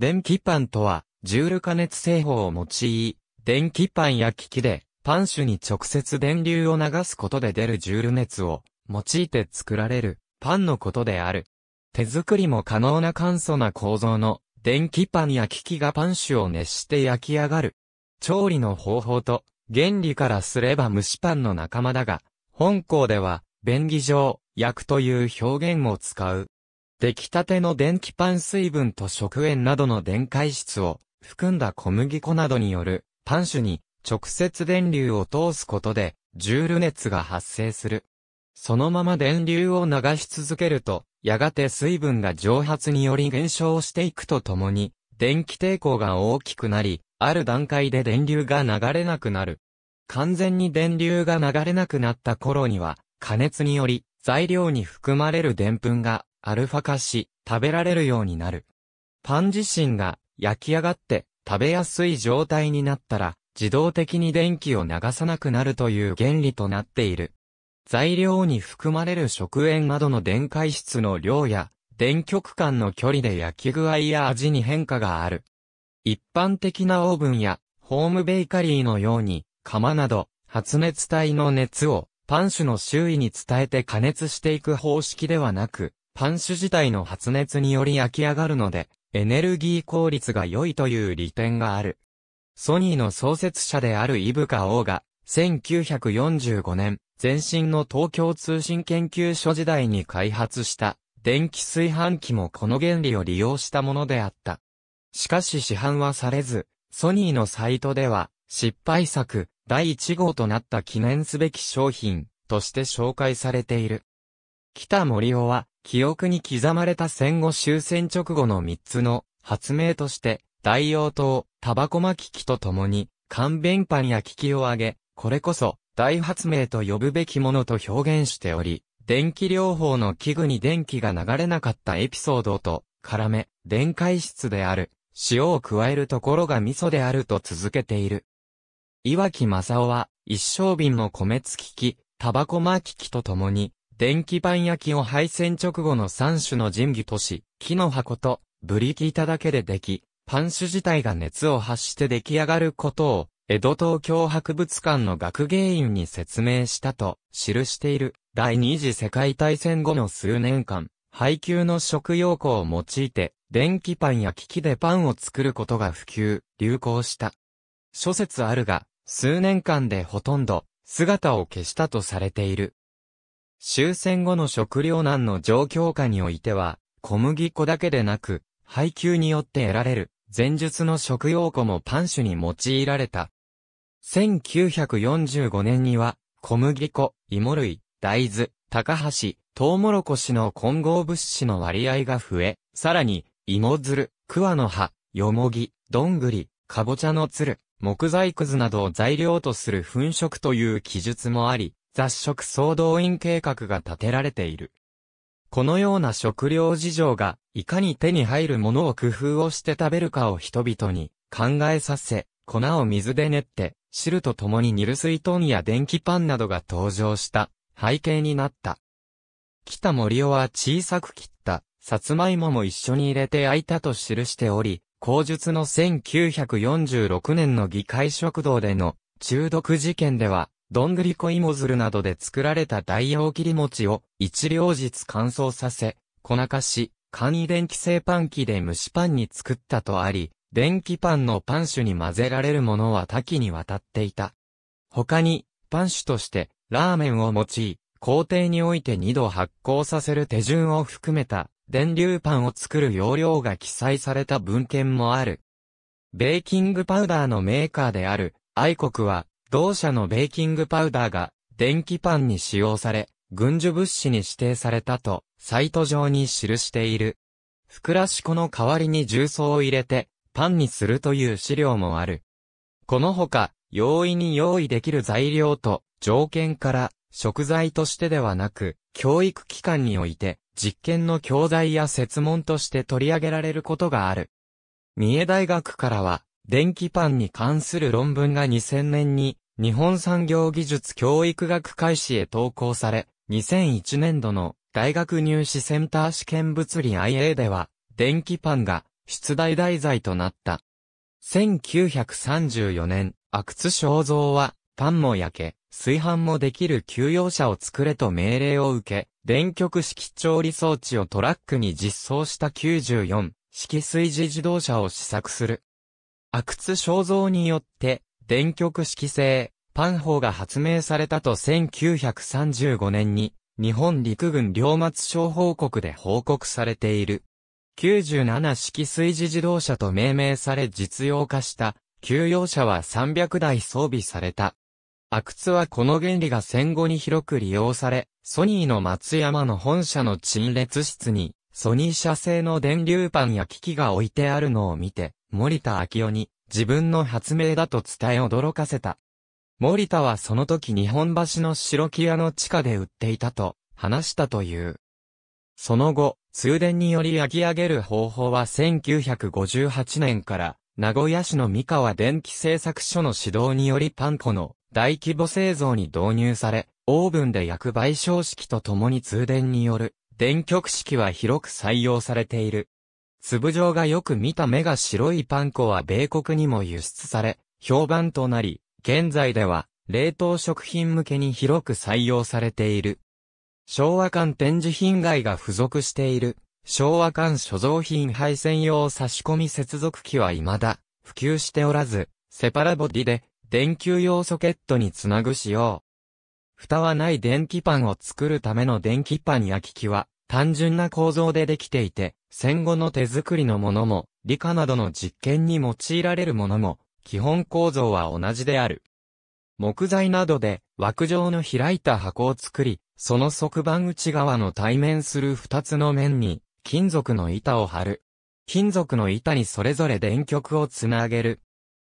電気パンとは、ジュール加熱製法を用い、電気パンや機器で、パン種に直接電流を流すことで出るジュール熱を、用いて作られる、パンのことである。手作りも可能な簡素な構造の、電気パンや機器がパン種を熱して焼き上がる。調理の方法と、原理からすれば蒸しパンの仲間だが、本校では、便宜上、焼くという表現を使う。出来たての電気パン水分と食塩などの電解質を含んだ小麦粉などによるパン種に直接電流を通すことでジュール熱が発生する。そのまま電流を流し続けると、やがて水分が蒸発により減少していくとともに、電気抵抗が大きくなり、ある段階で電流が流れなくなる。完全に電流が流れなくなった頃には、加熱により、材料に含まれるプンがアルファ化し、食べられるようになる。パン自身が焼き上がって食べやすい状態になったら、自動的に電気を流さなくなるという原理となっている。材料に含まれる食塩などの電解質の量や、電極間の距離で焼き具合や味に変化がある。一般的なオーブンや、ホームベーカリーのように、釜など、発熱体の熱を、パン種の周囲に伝えて加熱していく方式ではなく、パン種自体の発熱により焼き上がるので、エネルギー効率が良いという利点がある。ソニーの創設者であるイブカ王が、1945年、前身の東京通信研究所時代に開発した電気炊飯器もこの原理を利用したものであった。しかし市販はされず、ソニーのサイトでは失敗作第1号となった記念すべき商品として紹介されている。北森雄は、記憶に刻まれた戦後終戦直後の3つの発明として、大王灯、タバコ巻き機と共に、勘弁パンや機器を挙げ、これこそ、大発明と呼ぶべきものと表現しており、電気療法の器具に電気が流れなかったエピソードと、絡め、電解質である、塩を加えるところが味噌であると続けている。岩木正夫は、一升瓶の米付き機、タバコ巻き機と共に、電気パン焼きを配線直後の3種の神器とし、木の箱と、ブリキ板だけででき、パン種自体が熱を発して出来上がることを、江戸東京博物館の学芸員に説明したと、記している、第二次世界大戦後の数年間、配給の食用庫を用いて、電気パンや機器でパンを作ることが普及、流行した。諸説あるが、数年間でほとんど、姿を消したとされている。終戦後の食糧難の状況下においては、小麦粉だけでなく、配給によって得られる、前述の食用粉もパン種に用いられた。1945年には、小麦粉、芋類、大豆、高橋、トウモロコシの混合物資の割合が増え、さらに、芋鶴、る、桑の葉、よもぎ、どんぐり、かぼちゃのつる、木材くずなどを材料とする粉食という記述もあり、雑食総動員計画が立てられている。このような食料事情が、いかに手に入るものを工夫をして食べるかを人々に考えさせ、粉を水で練って、汁と共に煮る水ンや電気パンなどが登場した背景になった。北森尾は小さく切った、さつまいもも一緒に入れて焼いたと記しており、口述の1946年の議会食堂での中毒事件では、どんぐりいもずるなどで作られた代用切り餅を一両日乾燥させ、粉化し、簡易電気製パン機で蒸しパンに作ったとあり、電気パンのパン種に混ぜられるものは多岐にわたっていた。他に、パン種として、ラーメンを用い、工程において2度発酵させる手順を含めた、電流パンを作る要領が記載された文献もある。ベーキングパウダーのメーカーである、愛国は、同社のベーキングパウダーが電気パンに使用され、軍需物資に指定されたと、サイト上に記している。ふくらし粉の代わりに重曹を入れて、パンにするという資料もある。このほか、容易に用意できる材料と条件から、食材としてではなく、教育機関において、実験の教材や説問として取り上げられることがある。三重大学からは、電気パンに関する論文が2000年に日本産業技術教育学開始へ投稿され、2001年度の大学入試センター試験物理 IA では、電気パンが出題題材となった。1934年、阿久津正造は、パンも焼け、炊飯もできる給養車を作れと命令を受け、電極式調理装置をトラックに実装した94、式水自自動車を試作する。阿久津正造によって、電極式製、パン法が発明されたと1935年に、日本陸軍両末商報告で報告されている。97式水事自動車と命名され実用化した、給用車は300台装備された。阿久津はこの原理が戦後に広く利用され、ソニーの松山の本社の陳列室に、ソニー社製の電流パンや機器が置いてあるのを見て、森田昭夫に自分の発明だと伝え驚かせた。森田はその時日本橋の白木屋の地下で売っていたと話したという。その後、通電により焼き上げる方法は1958年から名古屋市の三河電気製作所の指導によりパン粉の大規模製造に導入され、オーブンで焼く賠償式とともに通電による電極式は広く採用されている。粒状がよく見た目が白いパン粉は米国にも輸出され、評判となり、現在では、冷凍食品向けに広く採用されている。昭和館展示品外が付属している、昭和館所蔵品配線用差し込み接続機は未だ、普及しておらず、セパラボディで、電球用ソケットにつなぐ仕様。蓋はない電気パンを作るための電気パン焼き機は、単純な構造でできていて、戦後の手作りのものも、理科などの実験に用いられるものも、基本構造は同じである。木材などで枠状の開いた箱を作り、その側板内側の対面する二つの面に金属の板を張る。金属の板にそれぞれ電極をつなげる。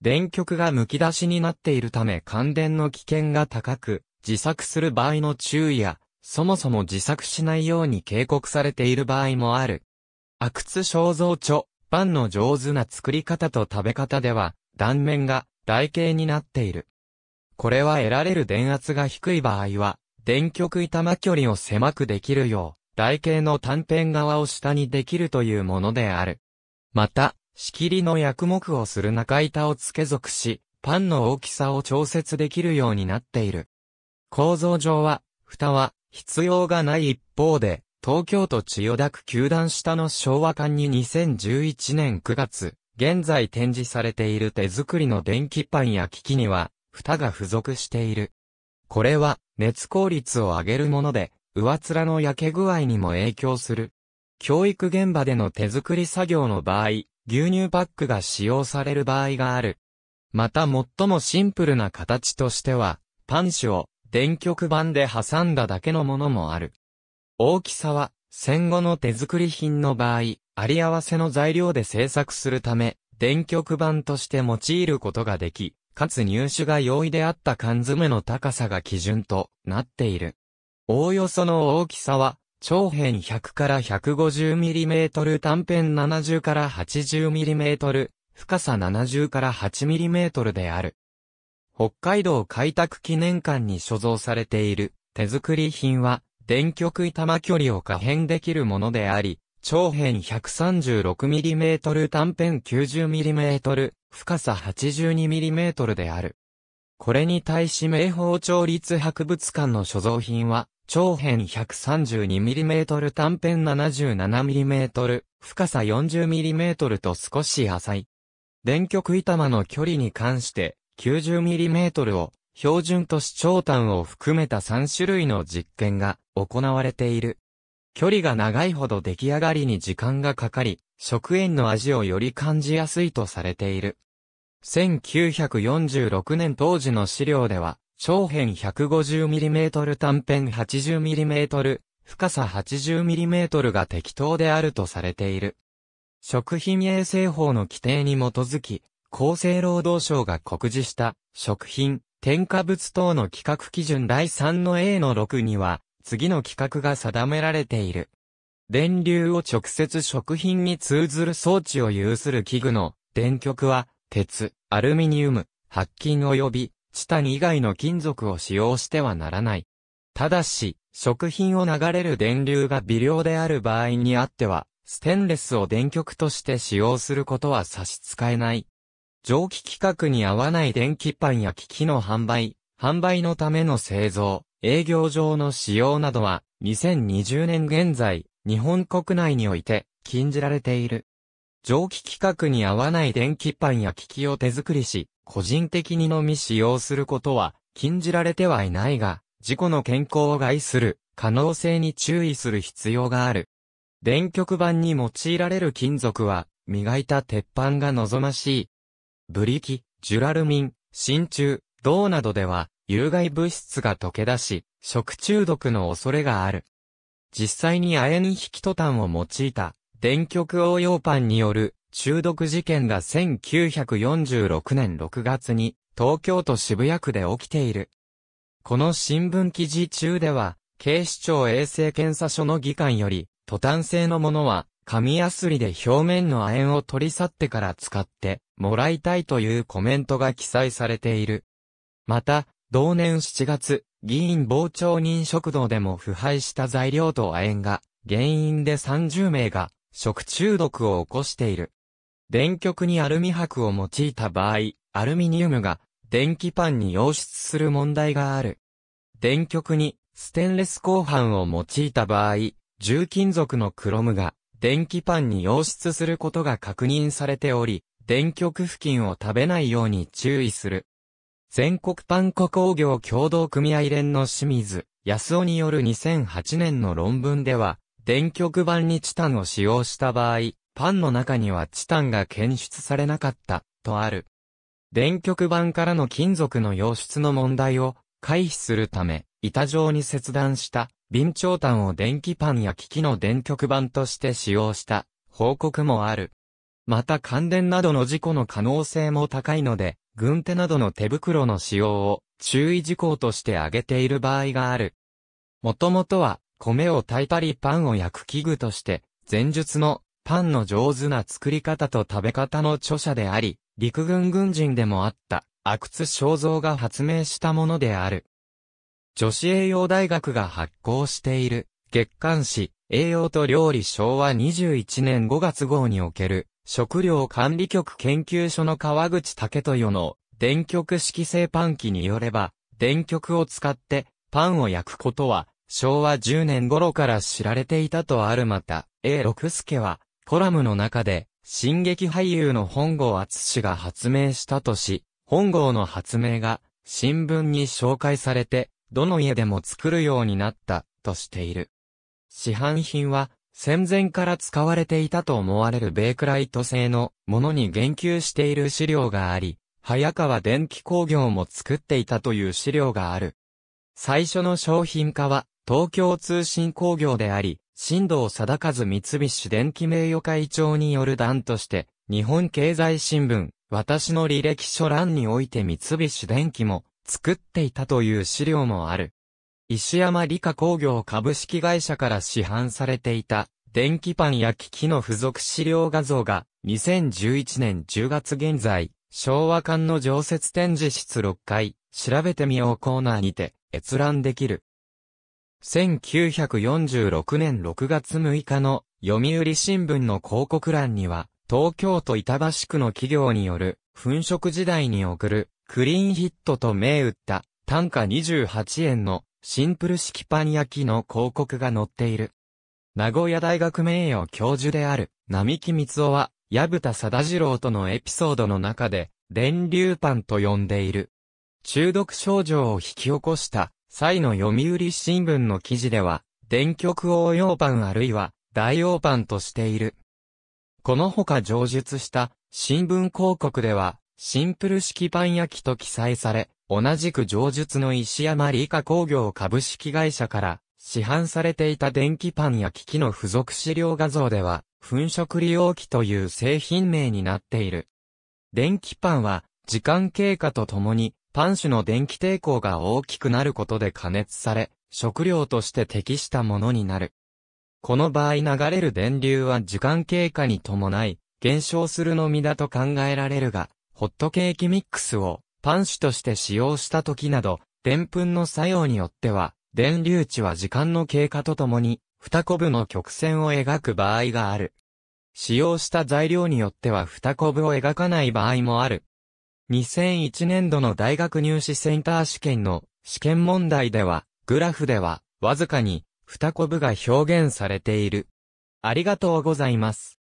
電極が剥き出しになっているため感電の危険が高く、自作する場合の注意や、そもそも自作しないように警告されている場合もある。阿久津肖像著、パンの上手な作り方と食べ方では、断面が台形になっている。これは得られる電圧が低い場合は、電極板間距離を狭くできるよう、台形の短辺側を下にできるというものである。また、仕切りの役目をする中板を付け属し、パンの大きさを調節できるようになっている。構造上は、蓋は必要がない一方で、東京都千代田区球団下の昭和館に2011年9月、現在展示されている手作りの電気パンや機器には、蓋が付属している。これは、熱効率を上げるもので、上面の焼け具合にも影響する。教育現場での手作り作業の場合、牛乳パックが使用される場合がある。また最もシンプルな形としては、パン紙を電極板で挟んだだけのものもある。大きさは、戦後の手作り品の場合、あり合わせの材料で製作するため、電極板として用いることができ、かつ入手が容易であった缶詰の高さが基準となっている。おおよその大きさは、長辺100から 150mm 短辺70から 80mm、深さ70から 8mm である。北海道開拓記念館に所蔵されている手作り品は電極板間距離を可変できるものであり、長辺 136mm 短辺 90mm、深さ 82mm である。これに対し明宝町立博物館の所蔵品は、長辺 132mm 短辺 77mm、深さ 40mm と少し浅い。電極板間の距離に関して、90mm を標準都市長短を含めた3種類の実験が行われている。距離が長いほど出来上がりに時間がかかり、食塩の味をより感じやすいとされている。1946年当時の資料では、長辺 150mm 短辺 80mm、深さ 80mm が適当であるとされている。食品衛生法の規定に基づき、厚生労働省が告示した食品添加物等の規格基準第3の A の6には、次の規格が定められている。電流を直接食品に通ずる装置を有する器具の電極は、鉄、アルミニウム、白金及び、チタン以外の金属を使用してはならない。ただし、食品を流れる電流が微量である場合にあっては、ステンレスを電極として使用することは差し支えない。蒸気規格に合わない電気パンや機器の販売、販売のための製造、営業上の使用などは、2020年現在、日本国内において、禁じられている。蒸気規格に合わない電気パンや機器を手作りし、個人的にのみ使用することは、禁じられてはいないが、事故の健康を害する、可能性に注意する必要がある。電極板に用いられる金属は、磨いた鉄板が望ましい、ブリキ、ジュラルミン、真鍮、銅などでは、有害物質が溶け出し、食中毒の恐れがある。実際に亜鉛引トタンを用いた、電極応用パンによる中毒事件が1946年6月に東京都渋谷区で起きている。この新聞記事中では、警視庁衛生検査所の議官より、トタン製のものは紙やすりで表面の亜鉛を取り去ってから使ってもらいたいというコメントが記載されている。また、同年7月、議員傍聴人食堂でも腐敗した材料と亜鉛が原因で30名が食中毒を起こしている。電極にアルミ箔を用いた場合、アルミニウムが電気パンに溶出する問題がある。電極にステンレス鋼板を用いた場合、重金属のクロムが電気パンに溶出することが確認されており、電極付近を食べないように注意する。全国パン粉工業共同組合連の清水康夫による2008年の論文では、電極板にチタンを使用した場合、パンの中にはチタンが検出されなかった、とある。電極板からの金属の溶出の問題を回避するため、板状に切断した備長炭を電気パンや機器の電極板として使用した報告もある。また感電などの事故の可能性も高いので、軍手などの手袋の使用を注意事項として挙げている場合がある。もともとは米を炊いたりパンを焼く器具として、前述のパンの上手な作り方と食べ方の著者であり、陸軍軍人でもあった、阿久津正造が発明したものである。女子栄養大学が発行している、月刊誌、栄養と料理昭和21年5月号における、食料管理局研究所の川口武豊の、電極式製パン機によれば、電極を使って、パンを焼くことは、昭和10年頃から知られていたとあるまた、A 六助は、コラムの中で、進撃俳優の本郷厚氏が発明したとし、本郷の発明が、新聞に紹介されて、どの家でも作るようになった、としている。市販品は、戦前から使われていたと思われるベークライト製のものに言及している資料があり、早川電気工業も作っていたという資料がある。最初の商品化は、東京通信工業であり、新藤貞和三菱電機名誉会長による団として、日本経済新聞、私の履歴書欄において三菱電機も、作っていたという資料もある。石山理科工業株式会社から市販されていた電気パンや機器の付属資料画像が2011年10月現在、昭和館の常設展示室6階、調べてみようコーナーにて閲覧できる。1946年6月6日の読売新聞の広告欄には、東京都板橋区の企業による粉飾時代に送るクリーンヒットと銘打った単価28円のシンプル式パン焼きの広告が載っている。名古屋大学名誉教授である並木光夫は、矢蓋貞次郎とのエピソードの中で、電流パンと呼んでいる。中毒症状を引き起こした際の読売新聞の記事では、電極応用パンあるいは大王パンとしている。このほか上述した新聞広告では、シンプル式パン焼きと記載され、同じく上述の石山理科工業株式会社から市販されていた電気パンや機器の付属資料画像では、粉飾利用機という製品名になっている。電気パンは、時間経過とともに、パン種の電気抵抗が大きくなることで加熱され、食料として適したものになる。この場合流れる電流は時間経過に伴い、減少するのみだと考えられるが、ホットケーキミックスをパン種として使用した時など、でんぷんの作用によっては、電流値は時間の経過とともに、二コブの曲線を描く場合がある。使用した材料によっては二コブを描かない場合もある。2001年度の大学入試センター試験の試験問題では、グラフでは、わずかに、二コブが表現されている。ありがとうございます。